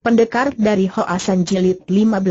Pendekar dari Hoasan Jilid 15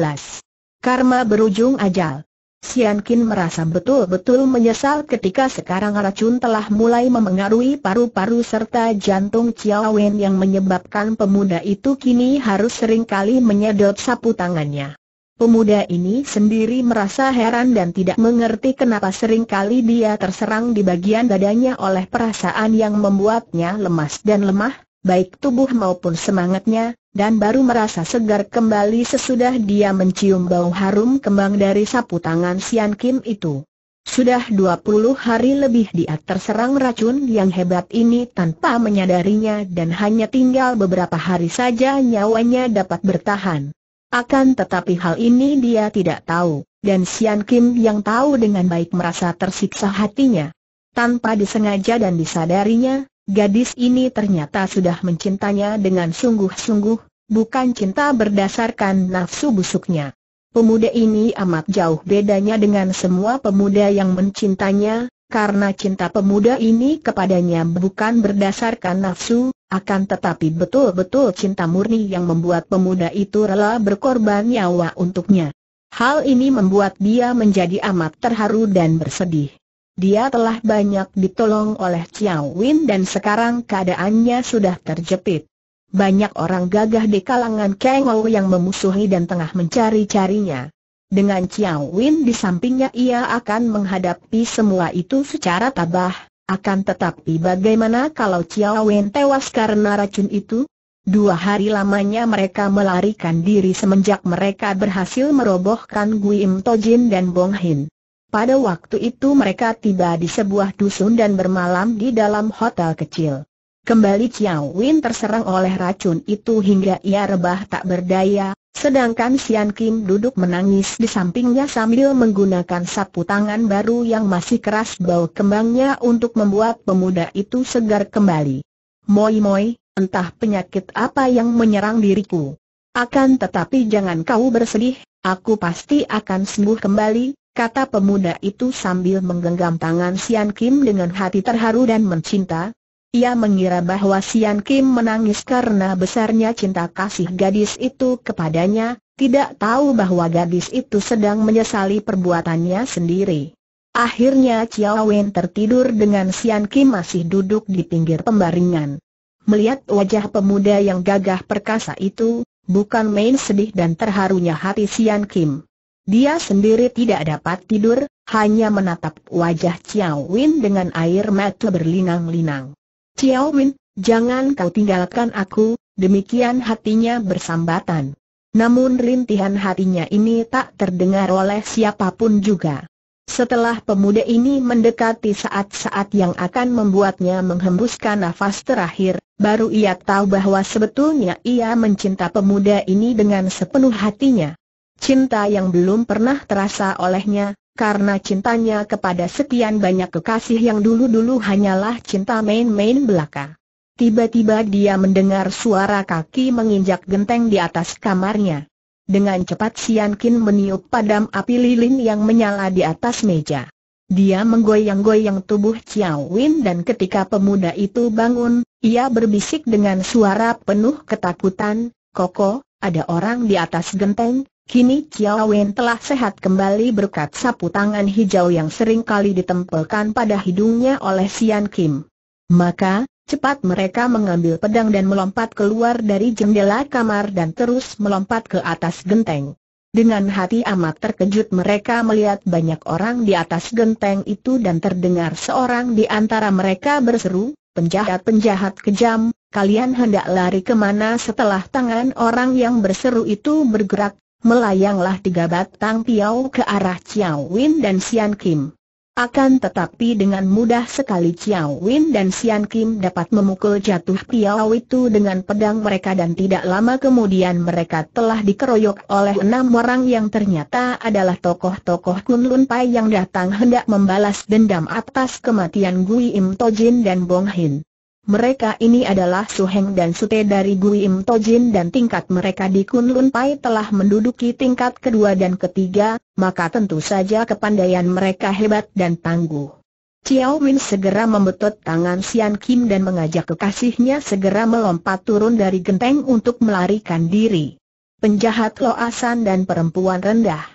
Karma berujung ajal Sian Kin merasa betul-betul menyesal ketika sekarang racun telah mulai memengaruhi paru-paru serta jantung Chiao Wen yang menyebabkan pemuda itu kini harus seringkali menyedot sapu tangannya. Pemuda ini sendiri merasa heran dan tidak mengerti kenapa seringkali dia terserang di bagian dadanya oleh perasaan yang membuatnya lemas dan lemah, baik tubuh maupun semangatnya, dan baru merasa segar kembali sesudah dia mencium bau harum kembang dari sapu tangan Sian Kim itu. Sudah 20 hari lebih dia terserang racun yang hebat ini tanpa menyadarinya dan hanya tinggal beberapa hari saja nyawanya dapat bertahan. Akan tetapi hal ini dia tidak tahu, dan Sian Kim yang tahu dengan baik merasa tersiksa hatinya. Tanpa disengaja dan disadarinya, Gadis ini ternyata sudah mencintanya dengan sungguh-sungguh, bukan cinta berdasarkan nafsu busuknya. Pemuda ini amat jauh bedanya dengan semua pemuda yang mencintanya, karena cinta pemuda ini kepadanya bukan berdasarkan nafsu, akan tetapi betul-betul cinta murni yang membuat pemuda itu rela berkorban nyawa untuknya. Hal ini membuat dia menjadi amat terharu dan bersedih. Dia telah banyak ditolong oleh Chiao Win dan sekarang keadaannya sudah terjepit. Banyak orang gagah di kalangan Kang Ou yang memusuhi dan tengah mencari-carinya. Dengan Chiao Win di sampingnya ia akan menghadapi semua itu secara tabah, akan tetapi bagaimana kalau Chiao Win tewas karena racun itu? Dua hari lamanya mereka melarikan diri semenjak mereka berhasil merobohkan Im Tojin dan Bong Hin. Pada waktu itu mereka tiba di sebuah dusun dan bermalam di dalam hotel kecil. Kembali Chiao Win terserang oleh racun itu hingga ia rebah tak berdaya, sedangkan Xian Kim duduk menangis di sampingnya sambil menggunakan sapu tangan baru yang masih keras bau kembangnya untuk membuat pemuda itu segar kembali. Moi-moi, entah penyakit apa yang menyerang diriku. Akan tetapi jangan kau bersedih, aku pasti akan sembuh kembali, kata pemuda itu sambil menggenggam tangan Sian Kim dengan hati terharu dan mencinta. Ia mengira bahwa Sian Kim menangis karena besarnya cinta kasih gadis itu kepadanya, tidak tahu bahwa gadis itu sedang menyesali perbuatannya sendiri. Akhirnya Chiao Wen tertidur dengan Sian Kim masih duduk di pinggir pembaringan. Melihat wajah pemuda yang gagah perkasa itu, bukan main sedih dan terharunya hati Sian Kim. Dia sendiri tidak dapat tidur, hanya menatap wajah Chiao Win dengan air mata berlinang-linang. Chiao Win, jangan kau tinggalkan aku, demikian hatinya bersambatan. Namun rintihan hatinya ini tak terdengar oleh siapapun juga. Setelah pemuda ini mendekati saat-saat yang akan membuatnya menghembuskan nafas terakhir, baru ia tahu bahwa sebetulnya ia mencinta pemuda ini dengan sepenuh hatinya. Cinta yang belum pernah terasa olehnya, karena cintanya kepada sekian banyak kekasih yang dulu-dulu hanyalah cinta main-main belaka. Tiba-tiba dia mendengar suara kaki menginjak genteng di atas kamarnya. Dengan cepat Sian Kin meniup padam api lilin yang menyala di atas meja. Dia menggoyang-goyang tubuh Chiao Win dan ketika pemuda itu bangun, ia berbisik dengan suara penuh ketakutan, Koko, ada orang di atas genteng, Kini Chiao Wen telah sehat kembali berkat sapu tangan hijau yang sering kali ditempelkan pada hidungnya oleh Sian Kim. Maka, cepat mereka mengambil pedang dan melompat keluar dari jendela kamar dan terus melompat ke atas genteng. Dengan hati amat terkejut mereka melihat banyak orang di atas genteng itu dan terdengar seorang di antara mereka berseru, penjahat-penjahat kejam, kalian hendak lari kemana setelah tangan orang yang berseru itu bergerak melayanglah tiga batang piau ke arah Chiao Win dan Sian Kim. Akan tetapi dengan mudah sekali Chiao Win dan Sian Kim dapat memukul jatuh piau itu dengan pedang mereka dan tidak lama kemudian mereka telah dikeroyok oleh enam orang yang ternyata adalah tokoh-tokoh Kunlun Pai yang datang hendak membalas dendam atas kematian Gui Im Tojin dan Bong Hin. Mereka ini adalah Suheng dan Sute dari Gui Im Tojin dan tingkat mereka di Kunlun Pai telah menduduki tingkat kedua dan ketiga, maka tentu saja kepandaian mereka hebat dan tangguh. Chiao Min segera membetot tangan Sian Kim dan mengajak kekasihnya segera melompat turun dari genteng untuk melarikan diri. Penjahat loasan dan perempuan rendah.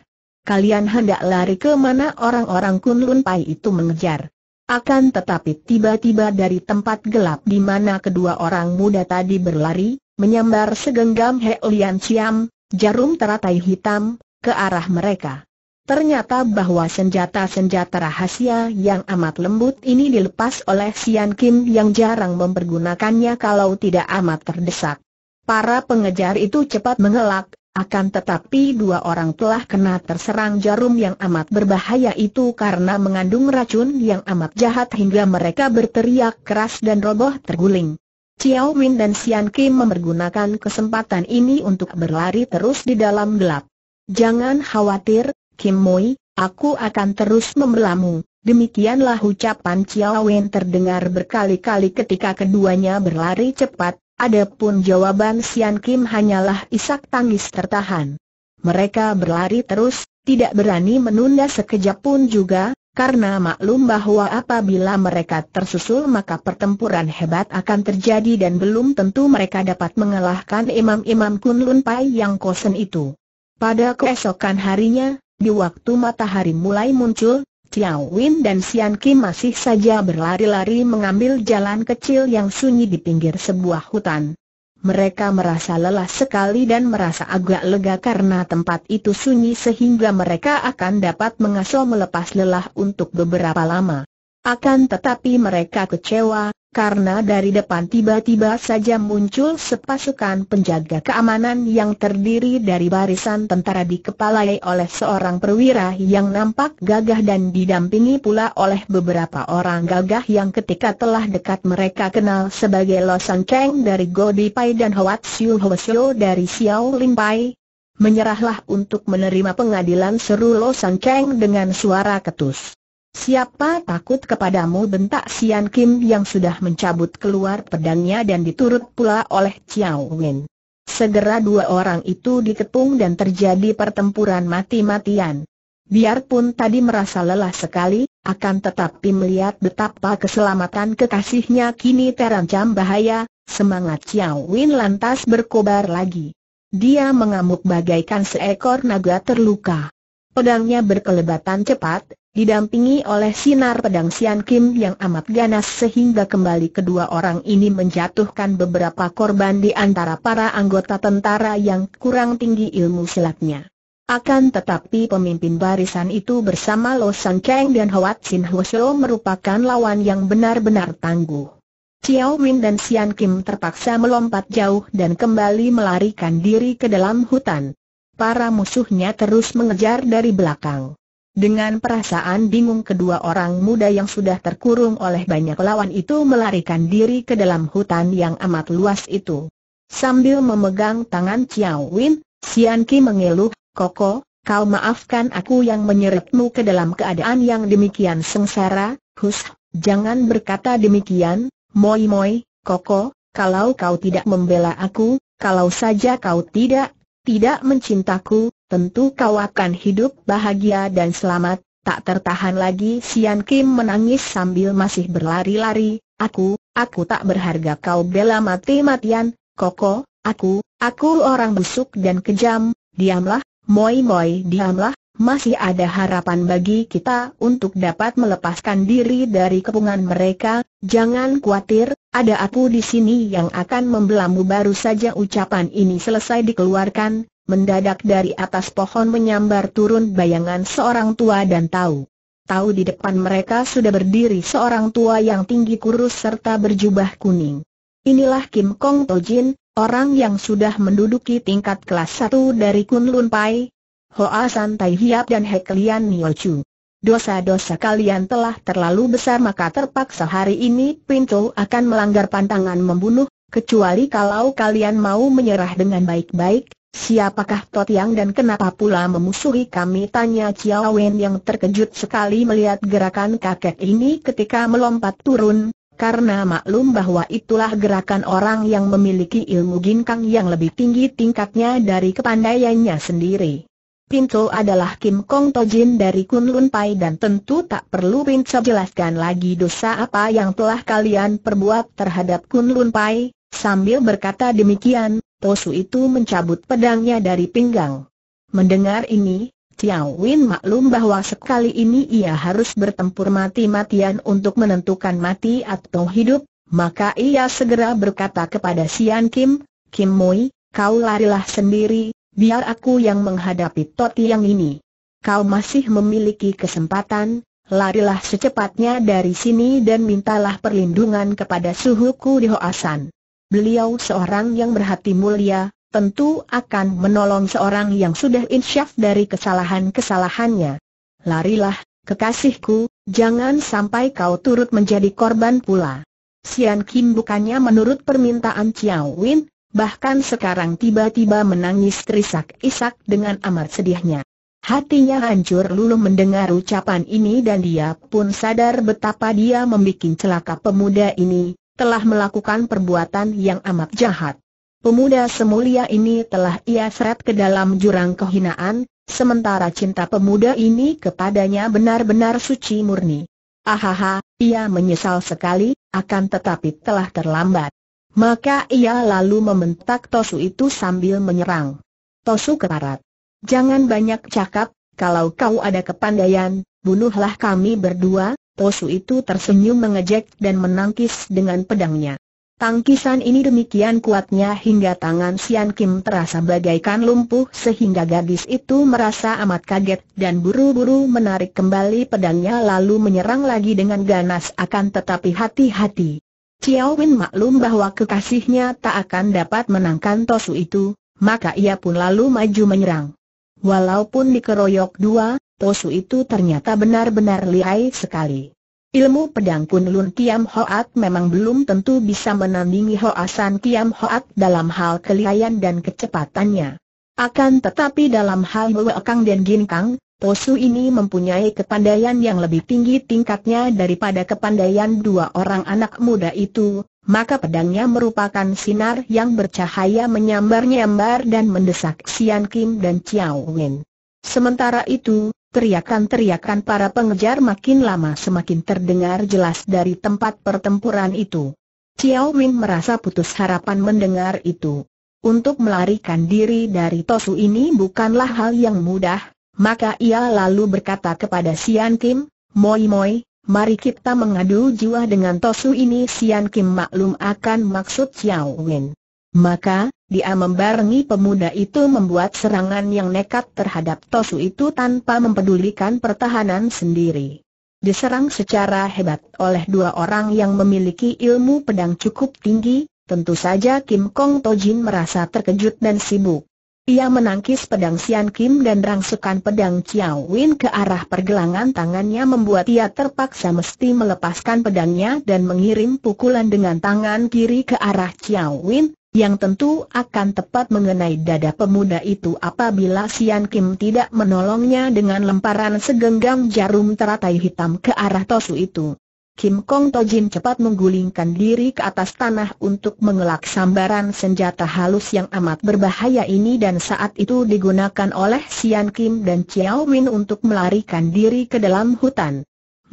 Kalian hendak lari ke mana orang-orang Kunlun Pai itu mengejar. Akan tetapi tiba-tiba dari tempat gelap di mana kedua orang muda tadi berlari, menyambar segenggam He Lian Chiam, jarum teratai hitam, ke arah mereka. Ternyata bahwa senjata-senjata rahasia yang amat lembut ini dilepas oleh Sian Kim yang jarang mempergunakannya kalau tidak amat terdesak. Para pengejar itu cepat mengelak, akan tetapi dua orang telah kena terserang jarum yang amat berbahaya itu karena mengandung racun yang amat jahat hingga mereka berteriak keras dan roboh terguling. Chiao Min dan Sian Kim mempergunakan kesempatan ini untuk berlari terus di dalam gelap. Jangan khawatir, Kim Moi, aku akan terus membelamu. Demikianlah ucapan Chiao Wen terdengar berkali-kali ketika keduanya berlari cepat, Adapun jawaban Sian Kim hanyalah isak tangis tertahan. Mereka berlari terus, tidak berani menunda sekejap pun juga, karena maklum bahwa apabila mereka tersusul maka pertempuran hebat akan terjadi dan belum tentu mereka dapat mengalahkan imam-imam Kunlun Pai yang kosen itu. Pada keesokan harinya, di waktu matahari mulai muncul, Tiao Win dan Sian Kim masih saja berlari-lari mengambil jalan kecil yang sunyi di pinggir sebuah hutan. Mereka merasa lelah sekali dan merasa agak lega karena tempat itu sunyi sehingga mereka akan dapat mengasuh melepas lelah untuk beberapa lama. Akan tetapi mereka kecewa, karena dari depan tiba-tiba saja muncul sepasukan penjaga keamanan yang terdiri dari barisan tentara dikepalai oleh seorang perwira yang nampak gagah dan didampingi pula oleh beberapa orang gagah yang ketika telah dekat mereka kenal sebagai Lo San Cheng dari Godi Pai dan Hoat Siu Hoesio dari Xiao Lim Pai. Menyerahlah untuk menerima pengadilan seru Lo San Cheng dengan suara ketus. Siapa takut kepadamu bentak Sian Kim yang sudah mencabut keluar pedangnya dan diturut pula oleh Chiao Wen. Segera dua orang itu dikepung dan terjadi pertempuran mati-matian. Biarpun tadi merasa lelah sekali, akan tetapi melihat betapa keselamatan kekasihnya kini terancam bahaya, semangat Chiao Wen lantas berkobar lagi. Dia mengamuk bagaikan seekor naga terluka. Pedangnya berkelebatan cepat, didampingi oleh sinar pedang Sian Kim yang amat ganas sehingga kembali kedua orang ini menjatuhkan beberapa korban di antara para anggota tentara yang kurang tinggi ilmu silatnya. Akan tetapi pemimpin barisan itu bersama Lo San Cheng dan Hoat Sin Hwasyo merupakan lawan yang benar-benar tangguh. Chiao Win dan Sian Kim terpaksa melompat jauh dan kembali melarikan diri ke dalam hutan. Para musuhnya terus mengejar dari belakang. Dengan perasaan bingung kedua orang muda yang sudah terkurung oleh banyak lawan itu melarikan diri ke dalam hutan yang amat luas itu. Sambil memegang tangan Chiao Win, Sian Ki mengeluh, Koko, kau maafkan aku yang menyeretmu ke dalam keadaan yang demikian sengsara, Hus, jangan berkata demikian, Moi Moi, Koko, kalau kau tidak membela aku, kalau saja kau tidak, tidak mencintaku, tentu kau akan hidup bahagia dan selamat. Tak tertahan lagi Sian Kim menangis sambil masih berlari-lari, aku, aku tak berharga kau bela mati-matian, koko, aku, aku orang busuk dan kejam, diamlah, moi-moi diamlah, masih ada harapan bagi kita untuk dapat melepaskan diri dari kepungan mereka, jangan khawatir, ada aku di sini yang akan membelamu baru saja ucapan ini selesai dikeluarkan, Mendadak dari atas pohon menyambar turun bayangan seorang tua dan tahu. Tahu di depan mereka sudah berdiri seorang tua yang tinggi kurus serta berjubah kuning. Inilah Kim Kong Tojin, orang yang sudah menduduki tingkat kelas 1 dari Kunlun Pai, Hoa San Tai Hiap dan Heklian Niochu. Dosa-dosa kalian telah terlalu besar maka terpaksa hari ini Pinto akan melanggar pantangan membunuh, kecuali kalau kalian mau menyerah dengan baik-baik, Siapakah Totiang dan kenapa pula memusuhi kami? Tanya Chiao Wen yang terkejut sekali melihat gerakan kakek ini ketika melompat turun, karena maklum bahwa itulah gerakan orang yang memiliki ilmu ginkang yang lebih tinggi tingkatnya dari kepandaiannya sendiri. Pinto adalah Kim Kong Tojin dari Kunlun Pai dan tentu tak perlu Pinto jelaskan lagi dosa apa yang telah kalian perbuat terhadap Kunlun Pai, sambil berkata demikian, Tosu itu mencabut pedangnya dari pinggang. Mendengar ini, Tiao Win maklum bahwa sekali ini ia harus bertempur mati-matian untuk menentukan mati atau hidup, maka ia segera berkata kepada Sian Kim, Kim Moi, kau larilah sendiri, biar aku yang menghadapi Toti yang ini. Kau masih memiliki kesempatan, larilah secepatnya dari sini dan mintalah perlindungan kepada suhuku di Hoasan beliau seorang yang berhati mulia, tentu akan menolong seorang yang sudah insyaf dari kesalahan-kesalahannya. Larilah, kekasihku, jangan sampai kau turut menjadi korban pula. Sian Kim bukannya menurut permintaan Chiao Win, bahkan sekarang tiba-tiba menangis terisak-isak dengan amat sedihnya. Hatinya hancur luluh mendengar ucapan ini dan dia pun sadar betapa dia membuat celaka pemuda ini, telah melakukan perbuatan yang amat jahat. Pemuda semulia ini telah ia seret ke dalam jurang kehinaan, sementara cinta pemuda ini kepadanya benar-benar suci murni. Ahaha, ia menyesal sekali, akan tetapi telah terlambat. Maka ia lalu membentak Tosu itu sambil menyerang. Tosu keparat. Jangan banyak cakap, kalau kau ada kepandaian, bunuhlah kami berdua, Tosu itu tersenyum mengejek dan menangkis dengan pedangnya. Tangkisan ini demikian kuatnya hingga tangan Sian Kim terasa bagaikan lumpuh sehingga gadis itu merasa amat kaget dan buru-buru menarik kembali pedangnya lalu menyerang lagi dengan ganas akan tetapi hati-hati. Chiao Wen maklum bahwa kekasihnya tak akan dapat menangkan Tosu itu, maka ia pun lalu maju menyerang. Walaupun dikeroyok dua, Tosu itu ternyata benar-benar lihai sekali. Ilmu pedang Lun Kiam Hoat memang belum tentu bisa menandingi Hoasan Kiam Hoat dalam hal kelihayan dan kecepatannya. Akan tetapi dalam hal Kang dan Ginkang, Tosu ini mempunyai kepandaian yang lebih tinggi tingkatnya daripada kepandaian dua orang anak muda itu, maka pedangnya merupakan sinar yang bercahaya menyambar-nyambar dan mendesak Sian Kim dan Chiao Wen. Sementara itu, Teriakan-teriakan para pengejar makin lama semakin terdengar jelas dari tempat pertempuran itu. Chiao Ming merasa putus harapan mendengar itu. Untuk melarikan diri dari Tosu ini bukanlah hal yang mudah, maka ia lalu berkata kepada Sian Kim, Moi Moi, mari kita mengadu jiwa dengan Tosu ini Sian Kim maklum akan maksud Chiao Ming. Maka, dia membarengi pemuda itu membuat serangan yang nekat terhadap Tosu itu tanpa mempedulikan pertahanan sendiri. Diserang secara hebat oleh dua orang yang memiliki ilmu pedang cukup tinggi, tentu saja Kim Kong Tojin merasa terkejut dan sibuk. Ia menangkis pedang Sian Kim dan rangsukan pedang Chiao Win ke arah pergelangan tangannya membuat ia terpaksa mesti melepaskan pedangnya dan mengirim pukulan dengan tangan kiri ke arah Chiao Win, yang tentu akan tepat mengenai dada pemuda itu apabila Sian Kim tidak menolongnya dengan lemparan segenggam jarum teratai hitam ke arah Tosu itu. Kim Kong Tojin cepat menggulingkan diri ke atas tanah untuk mengelak sambaran senjata halus yang amat berbahaya ini dan saat itu digunakan oleh Sian Kim dan Chiao Win untuk melarikan diri ke dalam hutan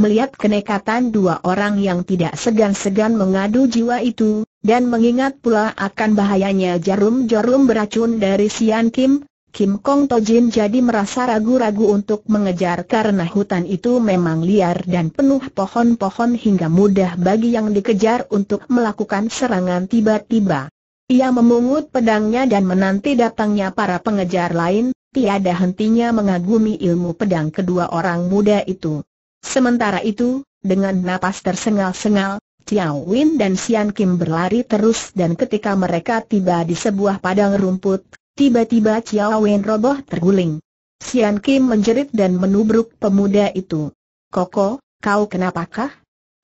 melihat kenekatan dua orang yang tidak segan-segan mengadu jiwa itu, dan mengingat pula akan bahayanya jarum-jarum beracun dari Sian Kim, Kim Kong Tojin jadi merasa ragu-ragu untuk mengejar karena hutan itu memang liar dan penuh pohon-pohon hingga mudah bagi yang dikejar untuk melakukan serangan tiba-tiba. Ia memungut pedangnya dan menanti datangnya para pengejar lain, tiada hentinya mengagumi ilmu pedang kedua orang muda itu. Sementara itu, dengan napas tersengal-sengal, Tiao Win dan Sian Kim berlari terus dan ketika mereka tiba di sebuah padang rumput, tiba-tiba Tiao Win roboh terguling. Sian Kim menjerit dan menubruk pemuda itu. Koko, kau kenapakah?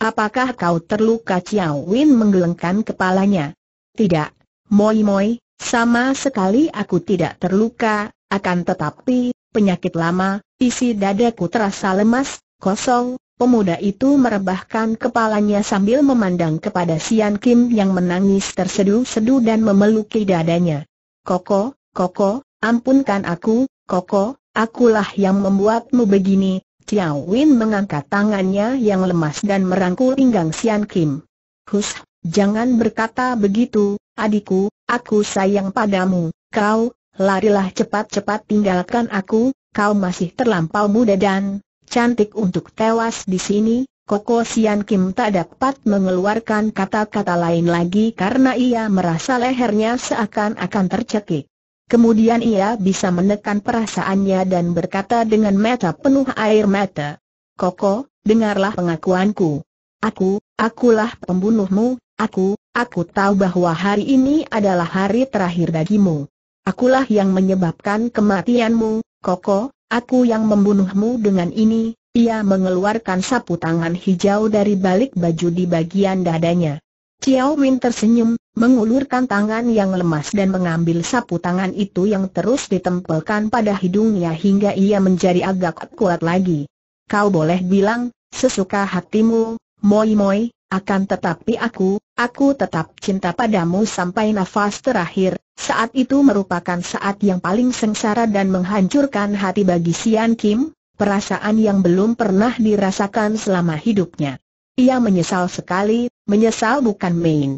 Apakah kau terluka Ciao Win menggelengkan kepalanya? Tidak, Moi Moi, sama sekali aku tidak terluka, akan tetapi, penyakit lama, isi dadaku terasa lemas, Kosong, pemuda itu merebahkan kepalanya sambil memandang kepada Sian Kim yang menangis tersedu-sedu dan memeluki dadanya. Koko, Koko, ampunkan aku, Koko, akulah yang membuatmu begini. Tiao Win mengangkat tangannya yang lemas dan merangkul pinggang Sian Kim. Hus, jangan berkata begitu, adikku, aku sayang padamu, kau, larilah cepat-cepat tinggalkan aku, kau masih terlampau muda dan cantik untuk tewas di sini, Koko Sian Kim tak dapat mengeluarkan kata-kata lain lagi karena ia merasa lehernya seakan-akan tercekik. Kemudian ia bisa menekan perasaannya dan berkata dengan mata penuh air mata. Koko, dengarlah pengakuanku. Aku, akulah pembunuhmu, aku, aku tahu bahwa hari ini adalah hari terakhir bagimu. Akulah yang menyebabkan kematianmu, Koko, Aku yang membunuhmu dengan ini, ia mengeluarkan sapu tangan hijau dari balik baju di bagian dadanya. Xiao Min tersenyum, mengulurkan tangan yang lemas dan mengambil sapu tangan itu yang terus ditempelkan pada hidungnya hingga ia menjadi agak kuat lagi. Kau boleh bilang, sesuka hatimu, moi moi, akan tetapi aku, aku tetap cinta padamu sampai nafas terakhir, saat itu merupakan saat yang paling sengsara dan menghancurkan hati bagi Sian Kim, perasaan yang belum pernah dirasakan selama hidupnya. Ia menyesal sekali, menyesal bukan main.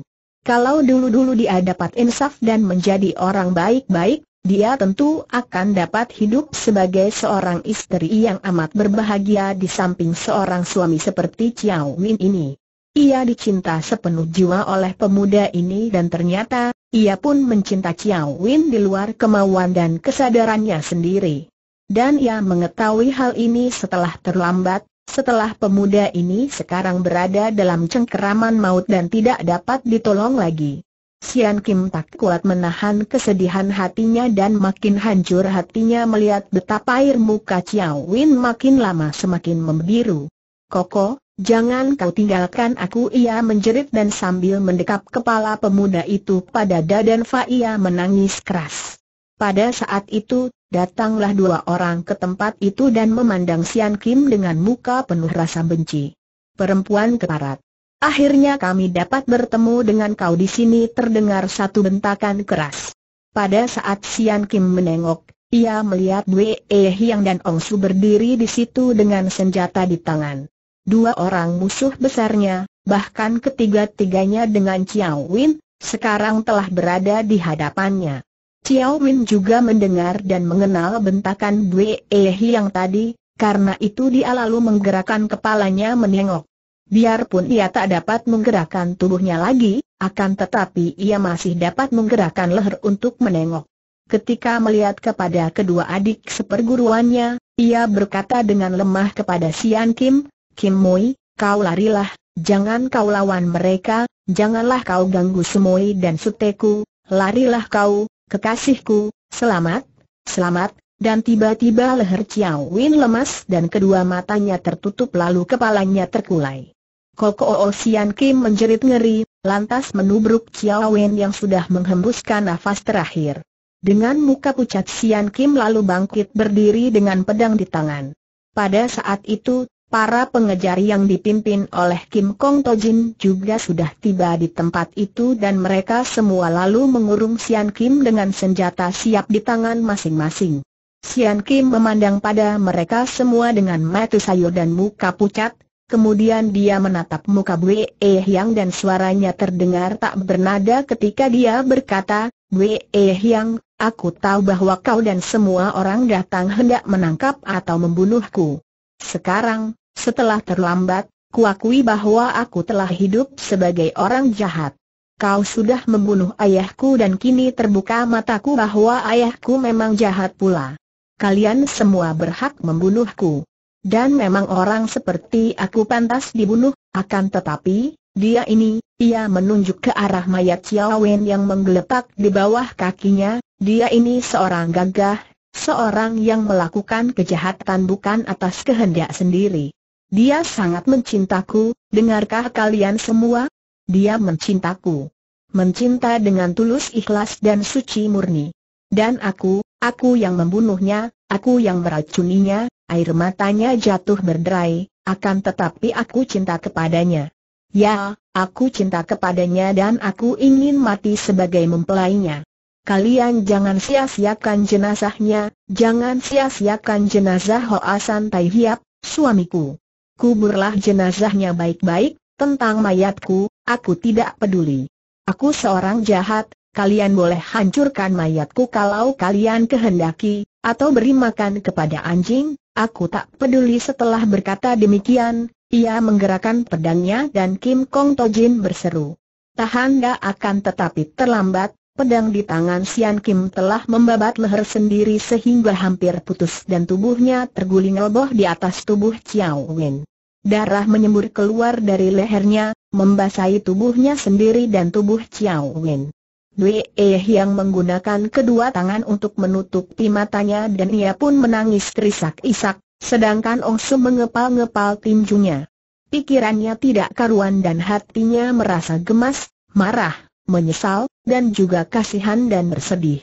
Kalau dulu-dulu dia dapat insaf dan menjadi orang baik-baik, dia tentu akan dapat hidup sebagai seorang istri yang amat berbahagia di samping seorang suami seperti Chiao Win ini. Ia dicinta sepenuh jiwa oleh pemuda ini dan ternyata, ia pun mencinta Chiao Win di luar kemauan dan kesadarannya sendiri. Dan ia mengetahui hal ini setelah terlambat, setelah pemuda ini sekarang berada dalam cengkeraman maut dan tidak dapat ditolong lagi. Sian Kim tak kuat menahan kesedihan hatinya dan makin hancur hatinya melihat betapa air muka Chiao Win makin lama semakin membiru. Koko, Jangan kau tinggalkan aku ia menjerit dan sambil mendekap kepala pemuda itu pada dada Fa ia menangis keras. Pada saat itu, datanglah dua orang ke tempat itu dan memandang Sian Kim dengan muka penuh rasa benci. Perempuan keparat. Akhirnya kami dapat bertemu dengan kau di sini terdengar satu bentakan keras. Pada saat Sian Kim menengok, ia melihat Wei Hyang dan Ong Su berdiri di situ dengan senjata di tangan dua orang musuh besarnya, bahkan ketiga-tiganya dengan Chiao Win, sekarang telah berada di hadapannya. Chiao Win juga mendengar dan mengenal bentakan Bue Ehi yang tadi, karena itu dia lalu menggerakkan kepalanya menengok. Biarpun ia tak dapat menggerakkan tubuhnya lagi, akan tetapi ia masih dapat menggerakkan leher untuk menengok. Ketika melihat kepada kedua adik seperguruannya, ia berkata dengan lemah kepada Sian Kim, Kim Mui, kau larilah, jangan kau lawan mereka, janganlah kau ganggu Sumoi dan Suteku, larilah kau, kekasihku, selamat, selamat, dan tiba-tiba leher Chiao Win lemas dan kedua matanya tertutup lalu kepalanya terkulai. Koko Sian Kim menjerit ngeri, lantas menubruk Chiao Win yang sudah menghembuskan nafas terakhir. Dengan muka pucat Sian Kim lalu bangkit berdiri dengan pedang di tangan. Pada saat itu, Para pengejar yang dipimpin oleh Kim Kong Tojin juga sudah tiba di tempat itu dan mereka semua lalu mengurung Sian Kim dengan senjata siap di tangan masing-masing. Sian Kim memandang pada mereka semua dengan mata sayur dan muka pucat, kemudian dia menatap muka Bwe Hyang dan suaranya terdengar tak bernada ketika dia berkata, Bwe Hyang, aku tahu bahwa kau dan semua orang datang hendak menangkap atau membunuhku. Sekarang, setelah terlambat, kuakui bahwa aku telah hidup sebagai orang jahat. Kau sudah membunuh ayahku dan kini terbuka mataku bahwa ayahku memang jahat pula. Kalian semua berhak membunuhku. Dan memang orang seperti aku pantas dibunuh, akan tetapi, dia ini, ia menunjuk ke arah mayat Xiao Wen yang menggeletak di bawah kakinya, dia ini seorang gagah, Seorang yang melakukan kejahatan bukan atas kehendak sendiri. Dia sangat mencintaku, dengarkah kalian semua? Dia mencintaku. Mencinta dengan tulus ikhlas dan suci murni. Dan aku, aku yang membunuhnya, aku yang meracuninya, air matanya jatuh berderai, akan tetapi aku cinta kepadanya. Ya, aku cinta kepadanya dan aku ingin mati sebagai mempelainya kalian jangan sia-siakan jenazahnya, jangan sia-siakan jenazah Hoasan Tai Hiap, suamiku. Kuburlah jenazahnya baik-baik, tentang mayatku, aku tidak peduli. Aku seorang jahat, kalian boleh hancurkan mayatku kalau kalian kehendaki, atau beri makan kepada anjing, aku tak peduli setelah berkata demikian, ia menggerakkan pedangnya dan Kim Kong Tojin berseru. Tahan gak akan tetapi terlambat, Pedang di tangan Sian Kim telah membabat leher sendiri sehingga hampir putus dan tubuhnya terguling leboh di atas tubuh Chiao Wen. Darah menyembur keluar dari lehernya, membasahi tubuhnya sendiri dan tubuh Chiao Wen. Dui Eh yang menggunakan kedua tangan untuk menutup matanya dan ia pun menangis terisak-isak, sedangkan Ong Su mengepal-ngepal tinjunya. Pikirannya tidak karuan dan hatinya merasa gemas, marah, menyesal, dan juga kasihan dan bersedih.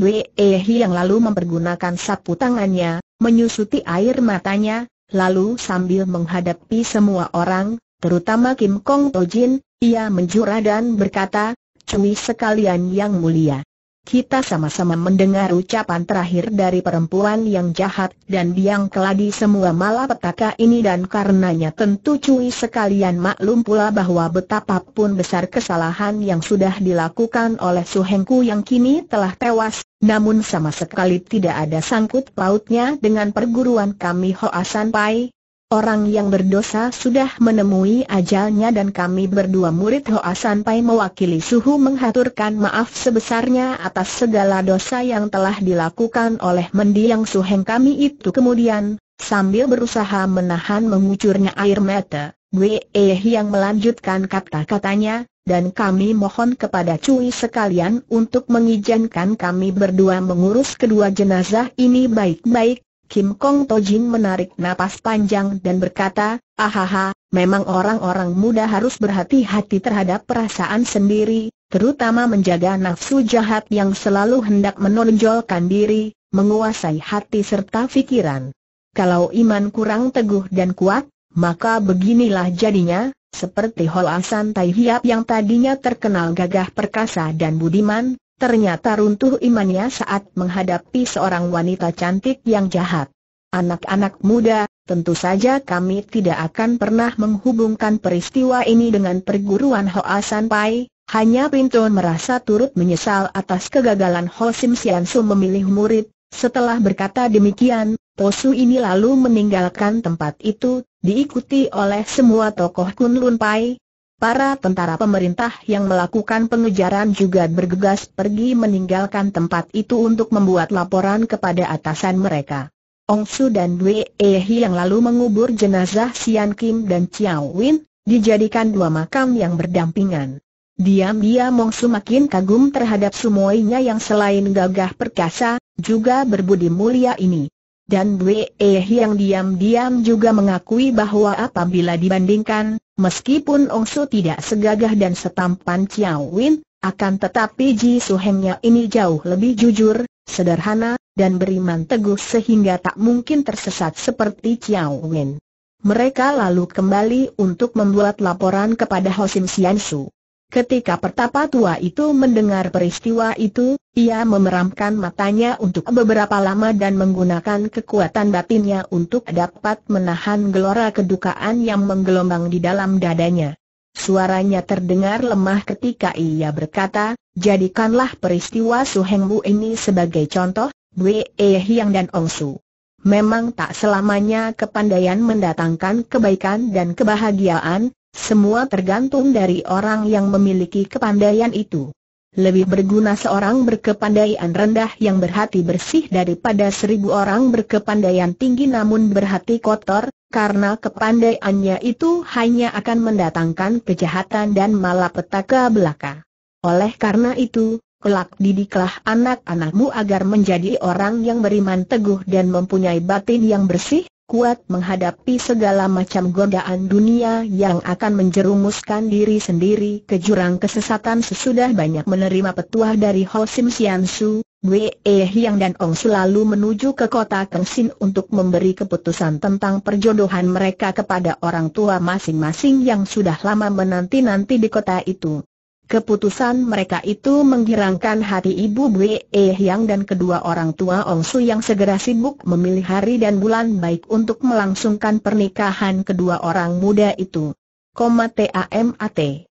Wei Ehi yang lalu mempergunakan sapu tangannya, menyusuti air matanya, lalu sambil menghadapi semua orang, terutama Kim Kong Tojin, ia menjurah dan berkata, Cui sekalian yang mulia. Kita sama-sama mendengar ucapan terakhir dari perempuan yang jahat dan biang keladi semua malapetaka ini dan karenanya tentu cuy sekalian maklum pula bahwa betapapun besar kesalahan yang sudah dilakukan oleh Suhengku yang kini telah tewas, namun sama sekali tidak ada sangkut pautnya dengan perguruan kami Hoa Sanpai. Orang yang berdosa sudah menemui ajalnya dan kami berdua murid Hoa sampai mewakili Suhu menghaturkan maaf sebesarnya atas segala dosa yang telah dilakukan oleh mendiang Suheng kami itu kemudian, sambil berusaha menahan mengucurnya air mata, Wei yang melanjutkan kata-katanya, dan kami mohon kepada Cui sekalian untuk mengizinkan kami berdua mengurus kedua jenazah ini baik-baik, Kim Kong Tojin menarik napas panjang dan berkata, ahaha, memang orang-orang muda harus berhati-hati terhadap perasaan sendiri, terutama menjaga nafsu jahat yang selalu hendak menonjolkan diri, menguasai hati serta fikiran. Kalau iman kurang teguh dan kuat, maka beginilah jadinya, seperti Hoa San Tai Hiap yang tadinya terkenal gagah perkasa dan budiman, Ternyata runtuh imannya saat menghadapi seorang wanita cantik yang jahat. Anak-anak muda, tentu saja kami tidak akan pernah menghubungkan peristiwa ini dengan perguruan Hoa San Pai, hanya Pintu merasa turut menyesal atas kegagalan Ho Sim Sian Su memilih murid. Setelah berkata demikian, Tosu ini lalu meninggalkan tempat itu, diikuti oleh semua tokoh Kunlun Pai, Para tentara pemerintah yang melakukan pengejaran juga bergegas pergi meninggalkan tempat itu untuk membuat laporan kepada atasan mereka. Ongsu dan Wei Ehi yang lalu mengubur jenazah Sian Kim dan Chiao Win, dijadikan dua makam yang berdampingan. Diam-diam Su makin kagum terhadap semuanya yang selain gagah perkasa, juga berbudi mulia ini. Dan Wei Ehi yang diam-diam juga mengakui bahwa apabila dibandingkan, Meskipun Su tidak segagah dan setampan Chiao Win, akan tetapi Ji Suhengnya ini jauh lebih jujur, sederhana, dan beriman teguh sehingga tak mungkin tersesat seperti Chiao Win. Mereka lalu kembali untuk membuat laporan kepada Hosim Siansu. Ketika pertapa tua itu mendengar peristiwa itu, ia memeramkan matanya untuk beberapa lama dan menggunakan kekuatan batinnya untuk dapat menahan gelora kedukaan yang menggelombang di dalam dadanya. Suaranya terdengar lemah ketika ia berkata, jadikanlah peristiwa Suhengmu ini sebagai contoh, Bwe Hiang dan Ongsu. Memang tak selamanya kepandaian mendatangkan kebaikan dan kebahagiaan, semua tergantung dari orang yang memiliki kepandaian itu. Lebih berguna seorang berkepandaian rendah yang berhati bersih daripada seribu orang berkepandaian tinggi namun berhati kotor, karena kepandaiannya itu hanya akan mendatangkan kejahatan dan malapetaka belaka. Oleh karena itu, kelak didiklah anak-anakmu agar menjadi orang yang beriman teguh dan mempunyai batin yang bersih, kuat menghadapi segala macam godaan dunia yang akan menjerumuskan diri sendiri ke jurang kesesatan sesudah banyak menerima petuah dari Ho Sim Sian Su, Wei Hyang dan Ong selalu menuju ke kota Kengsin untuk memberi keputusan tentang perjodohan mereka kepada orang tua masing-masing yang sudah lama menanti-nanti di kota itu. Keputusan mereka itu menghilangkan hati Ibu Bwe Yang dan kedua orang tua Ong Su yang segera sibuk memilih hari dan bulan baik untuk melangsungkan pernikahan kedua orang muda itu. Koma TAMAT